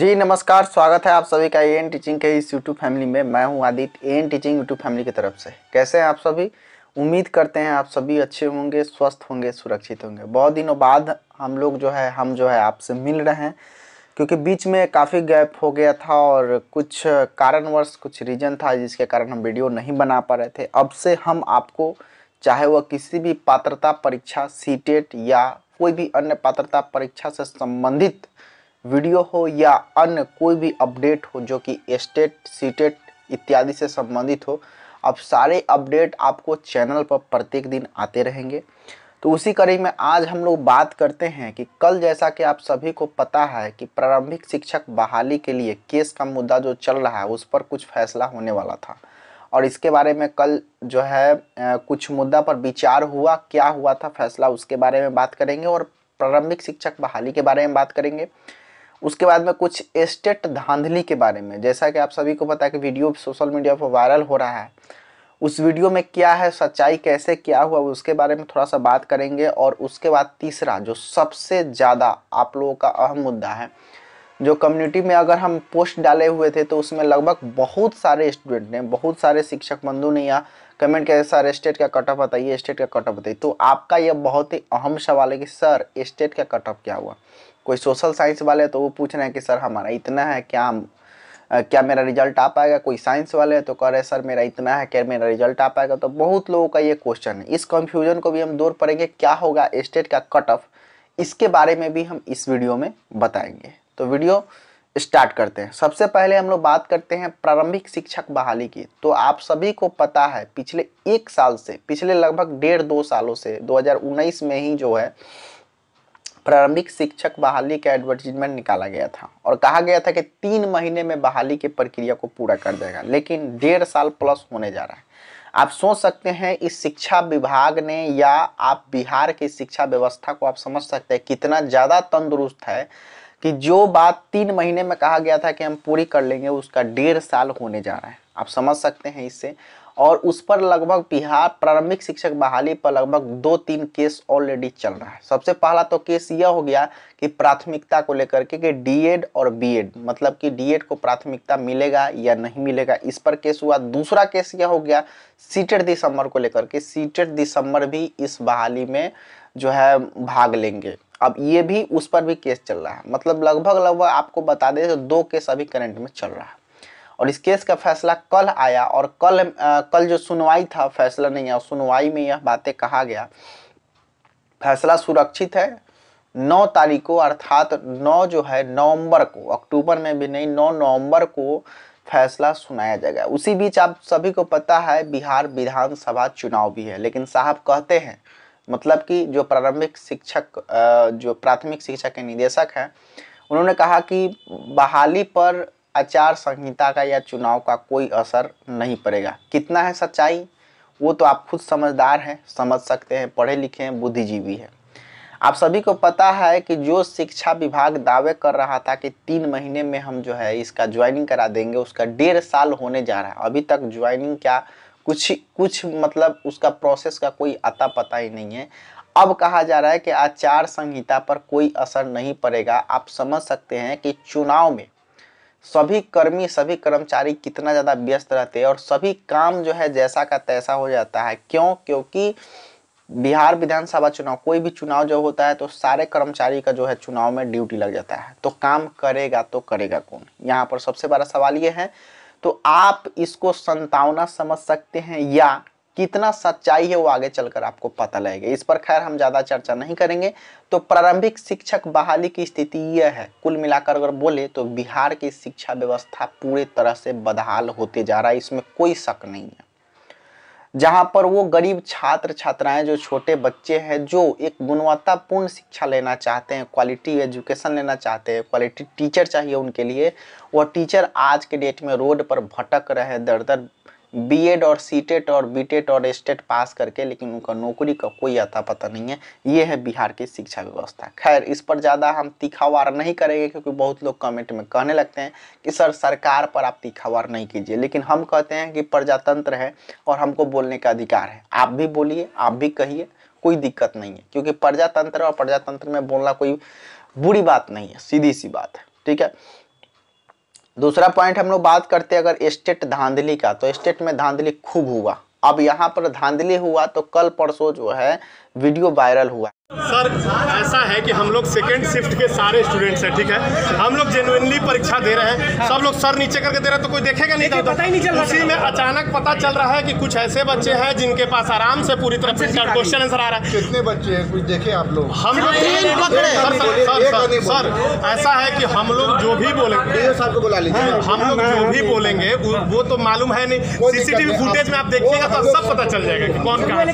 जी नमस्कार स्वागत है आप सभी का ए एन टीचिंग के इस यूट्यूब फैमिली में मैं हूं Aditya A N teaching YouTube family की तरफ से कैसे हैं आप सभी उम्मीद करते हैं आप सभी अच्छे होंगे स्वस्थ होंगे सुरक्षित होंगे बहुत दिनों बाद हम लोग जो है हम जो है आपसे मिल रहे हैं क्योंकि बीच में काफ़ी गैप हो गया था और कुछ कारणवश कुछ रीज़न था जिसके कारण हम वीडियो नहीं बना पा रहे थे अब से हम आपको चाहे वह किसी भी पात्रता परीक्षा सी e या कोई भी अन्य पात्रता परीक्षा से संबंधित वीडियो हो या अन्य कोई भी अपडेट हो जो कि एस्टेट सीटेट इत्यादि से संबंधित हो अब सारे अपडेट आपको चैनल पर प्रत्येक दिन आते रहेंगे तो उसी कड़ी में आज हम लोग बात करते हैं कि कल जैसा कि आप सभी को पता है कि प्रारंभिक शिक्षक बहाली के लिए केस का मुद्दा जो चल रहा है उस पर कुछ फैसला होने वाला था और इसके बारे में कल जो है कुछ मुद्दा पर विचार हुआ क्या हुआ था फैसला उसके बारे में बात करेंगे और प्रारंभिक शिक्षक बहाली के बारे में बात करेंगे उसके बाद में कुछ एस्टेट धांधली के बारे में जैसा कि आप सभी को पता है कि वीडियो सोशल मीडिया पर वायरल हो रहा है उस वीडियो में क्या है सच्चाई कैसे क्या हुआ उसके बारे में थोड़ा सा बात करेंगे और उसके बाद तीसरा जो सबसे ज़्यादा आप लोगों का अहम मुद्दा है जो कम्युनिटी में अगर हम पोस्ट डाले हुए थे तो उसमें लगभग बहुत सारे स्टूडेंट ने बहुत सारे शिक्षक बंधु ने यहाँ कमेंट किया सर स्टेट का कटअप बताइए स्टेट का कटअप बताइए तो आपका यह बहुत ही अहम सवाल है कि सर स्टेट का कटअप क्या हुआ कोई सोशल साइंस वाले तो वो पूछ रहे हैं कि सर हमारा इतना है क्या हम क्या मेरा रिजल्ट आ पाएगा कोई साइंस वाले तो कह रहे सर मेरा इतना है क्या मेरा रिजल्ट आ पाएगा तो बहुत लोगों का ये क्वेश्चन है इस कन्फ्यूजन को भी हम दूर करेंगे क्या होगा स्टेट का कट ऑफ इसके बारे में भी हम इस वीडियो में बताएंगे तो वीडियो स्टार्ट करते हैं सबसे पहले हम लोग बात करते हैं प्रारंभिक शिक्षक बहाली की तो आप सभी को पता है पिछले एक साल से पिछले लगभग डेढ़ दो सालों से दो में ही जो है प्रारंभिक शिक्षक बहाली का एडवर्टीजमेंट निकाला गया था और कहा गया था कि तीन महीने में बहाली की प्रक्रिया को पूरा कर देगा लेकिन डेढ़ साल प्लस होने जा रहा है आप सोच सकते हैं इस शिक्षा विभाग ने या आप बिहार की शिक्षा व्यवस्था को आप समझ सकते हैं कितना ज़्यादा तंदुरुस्त है कि जो बात तीन महीने में कहा गया था कि हम पूरी कर लेंगे उसका डेढ़ साल होने जा रहा है आप समझ सकते हैं इससे और उस पर लगभग बिहार प्रारंभिक शिक्षक बहाली पर लगभग दो तीन केस ऑलरेडी चल रहा है सबसे पहला तो केस यह हो गया कि प्राथमिकता को लेकर के कि डीएड और बीएड मतलब कि डीएड को प्राथमिकता मिलेगा या नहीं मिलेगा इस पर केस हुआ दूसरा केस यह हो गया सीटेड दिसंबर को लेकर के सीटेड दिसंबर भी इस बहाली में जो है भाग लेंगे अब ये भी उस पर भी केस चल रहा है मतलब लगभग लगभग आपको बता दें तो दो केस अभी करंट में चल रहा है और इस केस का फैसला कल आया और कल आ, कल जो सुनवाई था फैसला नहीं आया सुनवाई में यह बातें कहा गया फैसला सुरक्षित है नौ तारीख को अर्थात नौ जो है नवंबर को अक्टूबर में भी नहीं नौ नवंबर को फैसला सुनाया जाएगा उसी बीच आप सभी को पता है बिहार विधानसभा चुनाव भी है लेकिन साहब कहते हैं मतलब कि जो प्रारंभिक शिक्षक जो प्राथमिक शिक्षा के निदेशक हैं उन्होंने कहा कि बहाली पर आचार संहिता का या चुनाव का कोई असर नहीं पड़ेगा कितना है सच्चाई वो तो आप खुद समझदार हैं समझ सकते हैं पढ़े लिखे हैं बुद्धिजीवी हैं आप सभी को पता है कि जो शिक्षा विभाग दावे कर रहा था कि तीन महीने में हम जो है इसका ज्वाइनिंग करा देंगे उसका डेढ़ साल होने जा रहा है अभी तक ज्वाइनिंग क्या कुछ कुछ मतलब उसका प्रोसेस का कोई अता पता ही नहीं है अब कहा जा रहा है कि आचार संहिता पर कोई असर नहीं पड़ेगा आप समझ सकते हैं कि चुनाव में सभी कर्मी सभी कर्मचारी कितना ज़्यादा व्यस्त रहते हैं और सभी काम जो है जैसा का तैसा हो जाता है क्यों क्योंकि बिहार विधानसभा चुनाव कोई भी चुनाव जो होता है तो सारे कर्मचारी का जो है चुनाव में ड्यूटी लग जाता है तो काम करेगा तो करेगा कौन यहाँ पर सबसे बड़ा सवाल ये है तो आप इसको संतावना समझ सकते हैं या कितना सच्चाई है वो आगे चलकर आपको पता लगेगा इस पर खैर हम ज़्यादा चर्चा नहीं करेंगे तो प्रारंभिक शिक्षक बहाली की स्थिति यह है कुल मिलाकर अगर बोले तो बिहार की शिक्षा व्यवस्था पूरे तरह से बदहाल होते जा रहा है इसमें कोई शक नहीं है जहाँ पर वो गरीब छात्र छात्राएं जो छोटे बच्चे हैं जो एक गुणवत्तापूर्ण शिक्षा लेना चाहते हैं क्वालिटी एजुकेशन लेना चाहते हैं क्वालिटी टीचर चाहिए उनके लिए वह टीचर आज के डेट में रोड पर भटक रहे हैं दर दर बीएड और सीटेट और बीटेट और स्टेट पास करके लेकिन उनका नौकरी का कोई अता पता नहीं है ये है बिहार की शिक्षा व्यवस्था खैर इस पर ज़्यादा हम तीखा वार नहीं करेंगे क्योंकि बहुत लोग कमेंट में कहने लगते हैं कि सर सरकार पर आप तीखा वार नहीं कीजिए लेकिन हम कहते हैं कि प्रजातंत्र है और हमको बोलने का अधिकार है आप भी बोलिए आप भी कहिए कोई दिक्कत नहीं है क्योंकि प्रजातंत्र और प्रजातंत्र में बोलना कोई बुरी बात नहीं है सीधी सी बात है ठीक है दूसरा पॉइंट हम लोग बात करते हैं अगर स्टेट धांधली का तो स्टेट में धांधली खूब हुआ अब यहाँ पर धांधली हुआ तो कल परसों जो है वीडियो वायरल हुआ सर ऐसा है कि हम लोग सेकेंड शिफ्ट के सारे स्टूडेंट्स हैं ठीक है हम लोग जेनुअनली परीक्षा दे रहे हैं सब लोग सर नीचे करके दे रहे हैं तो कोई देखेगा नहीं देखे, पता ही नहीं चल रहा उसी में अचानक पता चल रहा है कि कुछ ऐसे बच्चे हैं जिनके पास आराम से पूरी तरह से क्वेश्चन आंसर आ रहा है कितने बच्चे हैं कुछ देखे आप लोग हम लोग सर ऐसा है की हम लोग जो भी बोलेंगे हाँ, हम लोग जो भी बोलेंगे वो तो मालूम है नहीं सीसीटीवी फुटेज में आप देखिएगा तो सब पता चल जाएगा कि कौन कहा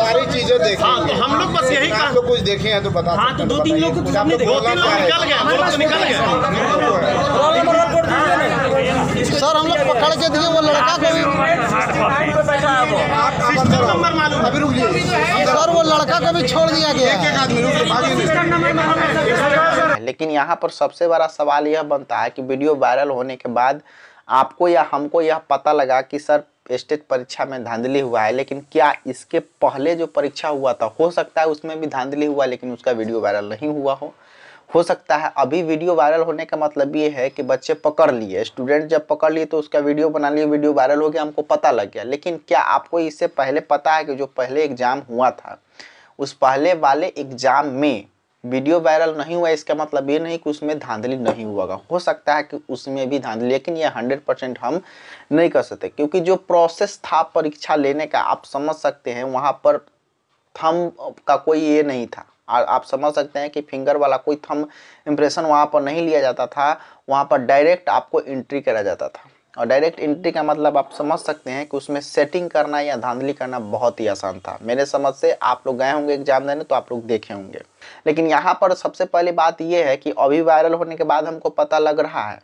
सारी चीजें देखे हाँ तो हम लोग बस यही कहा तो कुछ देखे हैं तो बता हाँ तो दो तीन लोग दो तीन निकल गए निकल गए सर हम लोग पकड़ के दिए वो लड़का को अभी रुक सर वो लड़का को भी छोड़ दिया गया लेकिन यहाँ पर सबसे बड़ा सवाल यह बनता है कि वीडियो वायरल होने के बाद आपको या हमको यह पता लगा कि सर स्टेट परीक्षा में धांधली हुआ है लेकिन क्या इसके पहले जो परीक्षा हुआ था हो सकता है उसमें भी धांधली हुआ लेकिन उसका वीडियो वायरल नहीं हुआ हो हो सकता है अभी वीडियो वायरल होने का मतलब ये है कि बच्चे पकड़ लिए स्टूडेंट जब पकड़ लिए तो उसका वीडियो बना लिए वीडियो वायरल हो गया हमको पता लग गया लेकिन क्या आपको इससे पहले पता है कि जो पहले एग्ज़ाम हुआ था उस पहले वाले एग्ज़ाम में वीडियो वायरल नहीं हुआ इसका मतलब ये नहीं कि उसमें धांधली नहीं हुआ हो सकता है कि उसमें भी धांधली लेकिन ये हंड्रेड परसेंट हम नहीं कर सकते क्योंकि जो प्रोसेस था परीक्षा लेने का आप समझ सकते हैं वहाँ पर थम का कोई ये नहीं था आप समझ सकते हैं कि फिंगर वाला कोई थम इम्प्रेशन वहाँ पर नहीं लिया जाता था वहाँ पर डायरेक्ट आपको एंट्री करा जाता था और डायरेक्ट एंट्री का मतलब आप समझ सकते हैं कि उसमें सेटिंग करना या धांधली करना बहुत ही आसान था मेरे समझ से आप लोग गए होंगे एग्जाम देने तो आप लोग देखे होंगे लेकिन यहाँ पर सबसे पहली बात यह है कि अभी वायरल होने के बाद हमको पता लग रहा है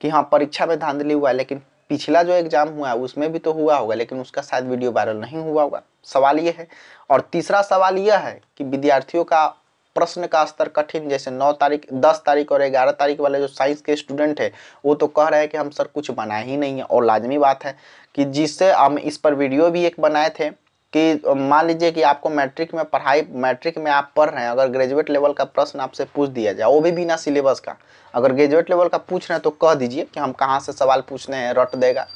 कि हाँ परीक्षा में धांधली हुआ है लेकिन पिछला जो एग्जाम हुआ है उसमें भी तो हुआ होगा लेकिन उसका शायद वीडियो वायरल नहीं हुआ होगा सवाल ये है और तीसरा सवाल यह है कि विद्यार्थियों का प्रश्न का स्तर कठिन जैसे नौ तारीख दस तारीख और ग्यारह तारीख वाले जो साइंस के स्टूडेंट है वो तो कह रहे हैं कि हम सर कुछ बना ही नहीं है और लाजमी बात है कि जिससे हम इस पर वीडियो भी एक बनाए थे कि मान लीजिए कि आपको मैट्रिक में पढ़ाई मैट्रिक में आप पढ़ रहे हैं अगर ग्रेजुएट लेवल का प्रश्न आपसे पूछ दिया जाए वो भी बिना सिलेबस का अगर ग्रेजुएट लेवल का पूछ रहे हैं तो कह दीजिए कि हम कहाँ से सवाल पूछने हैं रट देगा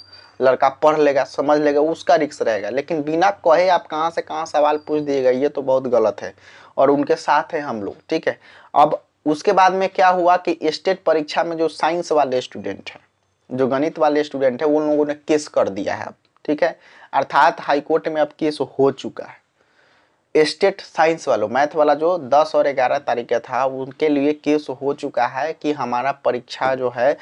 लड़का पढ़ लेगा समझ लेगा उसका रिक्स रहेगा लेकिन बिना कहे आप कहाँ से कहाँ सवाल पूछ दिएगा ये तो बहुत गलत है और उनके साथ हैं हम लोग ठीक है अब उसके बाद में क्या हुआ कि स्टेट परीक्षा में जो साइंस वाले स्टूडेंट हैं जो गणित वाले स्टूडेंट हैं उन लोगों ने केस कर दिया है अब ठीक है अर्थात हाईकोर्ट में अब केस हो चुका है स्टेट साइंस वालों मैथ वाला जो 10 और 11 तारीख का था उनके लिए केस हो चुका है कि हमारा परीक्षा जो है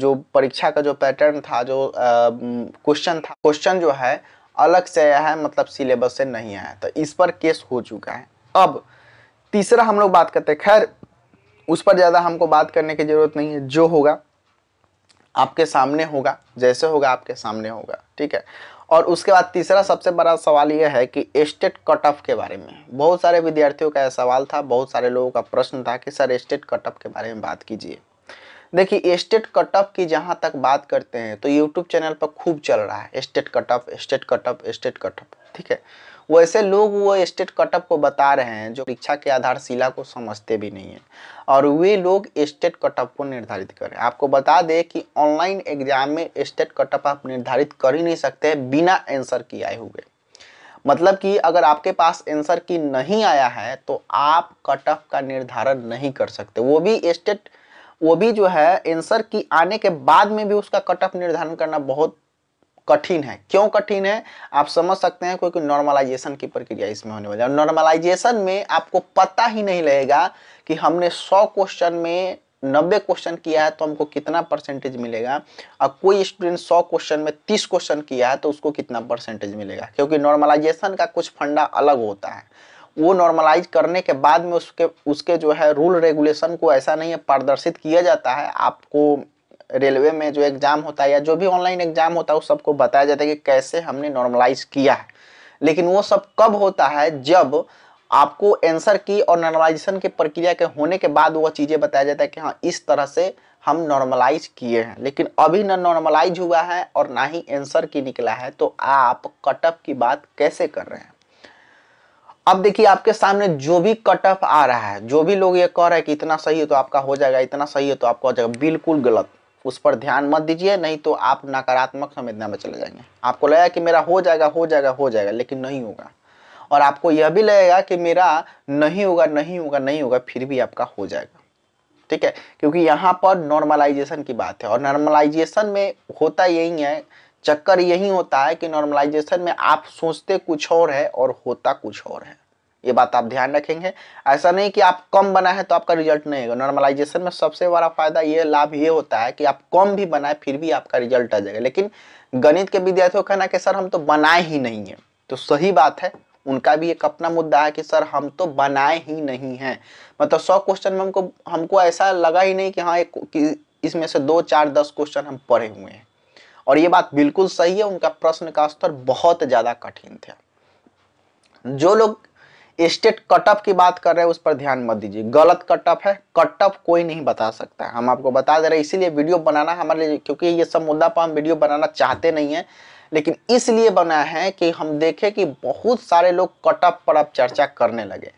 जो परीक्षा का जो पैटर्न था जो क्वेश्चन था क्वेश्चन जो है अलग से आया है मतलब सिलेबस से नहीं आया तो इस पर केस हो चुका है अब तीसरा हम लोग बात करते हैं खैर उस पर ज़्यादा हमको बात करने की ज़रूरत नहीं है जो होगा आपके सामने होगा जैसे होगा आपके सामने होगा ठीक है और उसके बाद तीसरा सबसे बड़ा सवाल यह है कि स्टेट कट ऑफ के बारे में बहुत सारे विद्यार्थियों का यह सवाल था बहुत सारे लोगों का प्रश्न था कि सर स्टेट कट ऑफ के बारे में बात कीजिए देखिए स्टेट कट ऑफ की जहाँ तक बात करते हैं तो यूट्यूब चैनल पर खूब चल रहा है state cut off state cut off state cut off ठीक है वैसे लोग वो स्टेट कटअप को बता रहे हैं जो परीक्षा के आधारशिला को समझते भी नहीं है और वे लोग स्टेट कटअप को निर्धारित करें आपको बता दें कि ऑनलाइन एग्जाम में स्टेट कटअप आप निर्धारित कर ही नहीं सकते बिना आंसर की आए हुए मतलब कि अगर आपके पास आंसर की नहीं आया है तो आप कटअप का निर्धारण नहीं कर सकते वो भी स्टेट वो भी जो है आंसर की आने के बाद में भी उसका कटअप निर्धारण करना बहुत कठिन है क्यों कठिन है आप समझ सकते हैं क्योंकि नॉर्मलाइजेशन की प्रक्रिया इसमें होने वाली है नॉर्मलाइजेशन में आपको पता ही नहीं लगेगा कि हमने सौ क्वेश्चन में नब्बे क्वेश्चन किया है तो हमको कितना परसेंटेज मिलेगा और कोई स्टूडेंट सौ क्वेश्चन में तीस क्वेश्चन किया है तो उसको कितना परसेंटेज मिलेगा क्योंकि नॉर्मलाइजेशन का कुछ फंडा अलग होता है वो नॉर्मलाइज करने के बाद में उसके उसके जो है रूल रेगुलेशन को ऐसा नहीं है पारदर्शित किया जाता है आपको रेलवे में जो एग्ज़ाम होता है या जो भी ऑनलाइन एग्ज़ाम होता है उस सबको बताया जाता है कि कैसे हमने नॉर्मलाइज किया है लेकिन वो सब कब होता है जब आपको आंसर की और नॉर्मलाइजेशन के प्रक्रिया के होने के बाद वो चीज़ें बताया जाता है कि हाँ इस तरह से हम नॉर्मलाइज किए हैं लेकिन अभी ना नॉर्मलाइज हुआ है और ना ही आंसर की निकला है तो आप कटअप की बात कैसे कर रहे हैं अब देखिए आपके सामने जो भी कटअप आ रहा है जो भी लोग ये कह रहे हैं कि इतना सही है तो आपका हो जाएगा इतना सही है तो आपका हो जाएगा बिल्कुल गलत उस पर ध्यान मत दीजिए नहीं तो आप नकारात्मक संवेदना में चले जाएंगे आपको लगेगा कि मेरा हो जाएगा हो जाएगा हो जाएगा लेकिन नहीं होगा और आपको यह भी लगेगा कि मेरा नहीं होगा नहीं होगा नहीं होगा फिर भी आपका हो जाएगा ठीक है क्योंकि यहाँ पर नॉर्मलाइजेशन की बात है और नॉर्मलाइजेशन में होता यही है चक्कर यही होता है कि नॉर्मलाइजेशन में आप सोचते कुछ और है और होता कुछ और है ये बात आप ध्यान रखेंगे ऐसा नहीं कि आप कम बनाए तो आपका रिजल्ट नहीं होगा नॉर्मलाइजेशन में सबसे बड़ा फायदा ये लाभ ये होता है कि आप कम भी बनाए फिर भी आपका रिजल्ट आ जाएगा लेकिन गणित के विद्यार्थियों का कहना कि सर हम तो बनाए ही नहीं है तो सही बात है उनका भी एक अपना मुद्दा है कि सर हम तो बनाए ही नहीं हैं मतलब सौ क्वेश्चन में हमको हमको ऐसा लगा ही नहीं कि हाँ एक इसमें से दो चार दस क्वेश्चन हम पढ़े हुए हैं और ये बात बिल्कुल सही है उनका प्रश्न का स्तर बहुत ज़्यादा कठिन था जो लोग स्टेट कट ऑफ की बात कर रहे हैं उस पर ध्यान मत दीजिए गलत कट ऑफ है कट ऑफ कोई नहीं बता सकता हम आपको बता दे रहे हैं इसीलिए वीडियो बनाना हमारे लिए क्योंकि ये सब मुद्दा पर हम वीडियो बनाना चाहते नहीं है लेकिन इसलिए बना है कि हम देखें कि बहुत सारे लोग कट ऑफ पर अब चर्चा करने लगे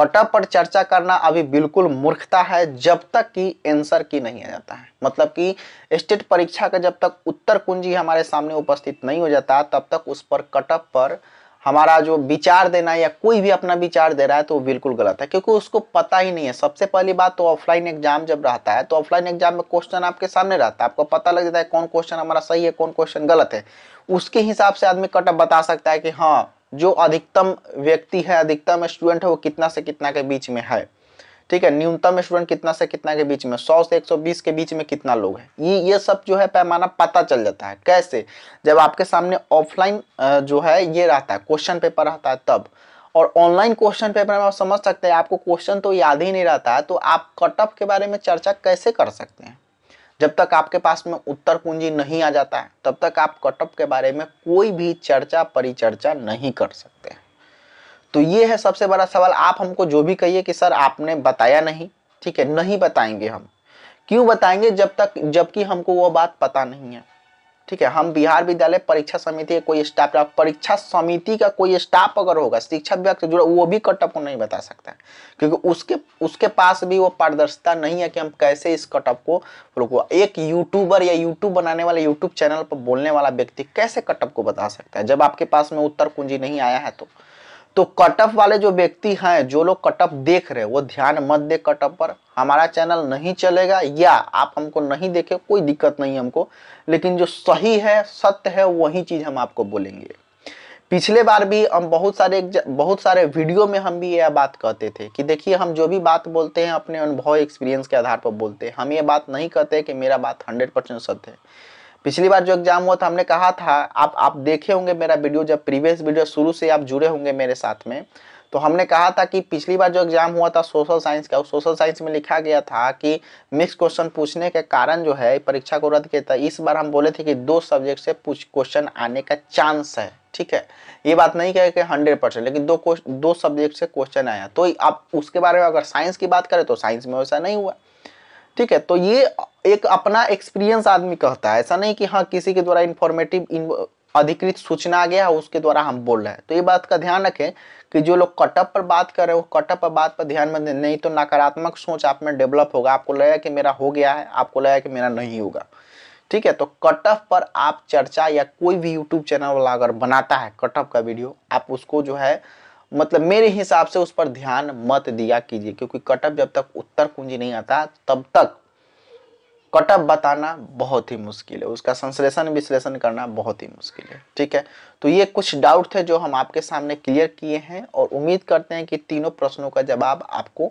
कट ऑफ पर चर्चा करना अभी बिल्कुल मूर्खता है जब तक कि आंसर की नहीं आ जाता है मतलब कि स्टेट परीक्षा का जब तक उत्तर कुंजी हमारे सामने उपस्थित नहीं हो जाता तब तक उस पर कट ऑफ पर हमारा जो विचार देना या कोई भी अपना विचार दे रहा है तो वो बिल्कुल गलत है क्योंकि उसको पता ही नहीं है सबसे पहली बात तो ऑफलाइन एग्जाम जब रहता है तो ऑफलाइन एग्जाम में क्वेश्चन आपके सामने रहता है आपको पता लग जाता है कौन क्वेश्चन हमारा सही है कौन क्वेश्चन गलत है उसके हिसाब से आदमी कटअप बता सकता है कि हाँ जो अधिकतम व्यक्ति है अधिकतम स्टूडेंट है वो कितना से कितना के बीच में है ठीक है न्यूनतम स्टूडेंट कितना से कितना के बीच में 100 से 120 के बीच में कितना लोग हैं ये ये सब जो है पैमाना पता चल जाता है कैसे जब आपके सामने ऑफलाइन जो है ये रहता है क्वेश्चन पेपर रहता है तब और ऑनलाइन क्वेश्चन पेपर में आप समझ सकते हैं आपको क्वेश्चन तो याद ही नहीं रहता है तो आप कट ऑफ के बारे में चर्चा कैसे कर सकते हैं जब तक आपके पास में उत्तर कुंजी नहीं आ जाता है तब तक आप कट ऑफ के बारे में कोई भी चर्चा परिचर्चा नहीं कर सकते हैं तो ये है सबसे बड़ा सवाल आप हमको जो भी कहिए कि सर आपने बताया नहीं ठीक है नहीं बताएंगे हम क्यों बताएंगे जब तक जबकि हमको वो बात पता नहीं है ठीक है हम बिहार विद्यालय परीक्षा समिति का कोई स्टाफ परीक्षा समिति का कोई स्टाफ अगर होगा शिक्षा विभाग से जुड़ा वो भी कटअप को नहीं बता सकता है क्योंकि उसके उसके पास भी वो पारदर्शिता नहीं है कि हम कैसे इस कटअप को रोको एक यूट्यूबर या यूट्यूब बनाने वाले यूट्यूब चैनल पर बोलने वाला व्यक्ति कैसे कटअप को बता सकता है जब आपके पास में उत्तर कुंजी नहीं आया है तो तो कट ऑफ वाले जो व्यक्ति हैं जो लोग कट ऑफ देख रहे हैं वो ध्यान मत दे कट ऑफ पर हमारा चैनल नहीं चलेगा या आप हमको नहीं देखे कोई दिक्कत नहीं हमको लेकिन जो सही है सत्य है वही चीज हम आपको बोलेंगे पिछले बार भी हम बहुत सारे बहुत सारे वीडियो में हम भी यह बात कहते थे कि देखिए हम जो भी बात बोलते हैं अपने अनुभव एक्सपीरियंस के आधार पर बोलते हैं हम ये बात नहीं कहते कि मेरा बात हंड्रेड परसेंट सत्य है पिछली बार जो एग्जाम हुआ था हमने कहा था आप आप देखे होंगे मेरा वीडियो जब प्रीवियस वीडियो शुरू से आप जुड़े होंगे मेरे साथ में तो हमने कहा था कि पिछली बार जो एग्जाम हुआ था सोशल साइंस का सोशल साइंस में लिखा गया था कि मिक्स क्वेश्चन पूछने के कारण जो है परीक्षा को रद्द किया था इस बार हम बोले थे कि दो सब्जेक्ट से पूछ क्वेश्चन आने का चांस है ठीक है ये बात नहीं कहे कि हंड्रेड परसेंट लेकिन दो दो सब्जेक्ट से क्वेश्चन आया तो आप उसके बारे में अगर साइंस की बात करें तो साइंस में वैसा नहीं हुआ ठीक है तो ये एक अपना एक्सपीरियंस आदमी कहता है ऐसा नहीं कि हाँ किसी के द्वारा इन्फॉर्मेटिव अधिकृत सूचना आ गया उसके द्वारा हम बोल रहे हैं तो ये बात का ध्यान रखें कि जो लोग कटअप पर बात कर रहे हो कटअप पर बात पर ध्यान में नहीं तो नकारात्मक सोच आप में डेवलप होगा आपको लगा कि मेरा हो गया है आपको लगा कि मेरा नहीं होगा ठीक है तो कटअप पर आप चर्चा या कोई भी यूट्यूब चैनल वाला अगर बनाता है कटअप का वीडियो आप उसको जो है मतलब मेरे हिसाब से उस पर ध्यान मत दिया कीजिए क्योंकि कटअप जब तक उत्तर कुंजी नहीं आता तब तक कटअप बताना बहुत ही मुश्किल है उसका संश्लेषण विश्लेषण करना बहुत ही मुश्किल है ठीक है तो ये कुछ डाउट थे जो हम आपके सामने क्लियर किए हैं और उम्मीद करते हैं कि तीनों प्रश्नों का जवाब आपको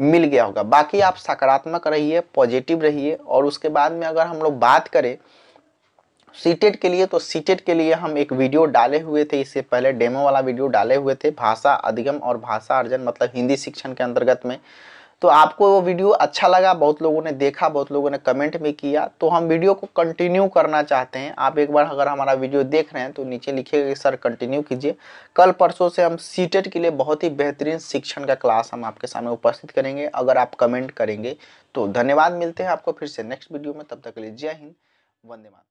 मिल गया होगा बाकी आप सकारात्मक रहिए पॉजिटिव रहिए और उसके बाद में अगर हम लोग बात करें सीटेट के लिए तो सीटेट के लिए हम एक वीडियो डाले हुए थे इससे पहले डेमो वाला वीडियो डाले हुए थे भाषा अधिगम और भाषा अर्जन मतलब हिंदी शिक्षण के अंतर्गत में तो आपको वो वीडियो अच्छा लगा बहुत लोगों ने देखा बहुत लोगों ने कमेंट भी किया तो हम वीडियो को कंटिन्यू करना चाहते हैं आप एक बार अगर हमारा वीडियो देख रहे हैं तो नीचे लिखिएगा कि सर कंटिन्यू कीजिए कल परसों से हम सीटेट के लिए बहुत ही बेहतरीन शिक्षण का क्लास हम आपके सामने उपस्थित करेंगे अगर आप कमेंट करेंगे तो धन्यवाद मिलते हैं आपको फिर से नेक्स्ट वीडियो में तब तक के लिए जय हिंद वंदे मात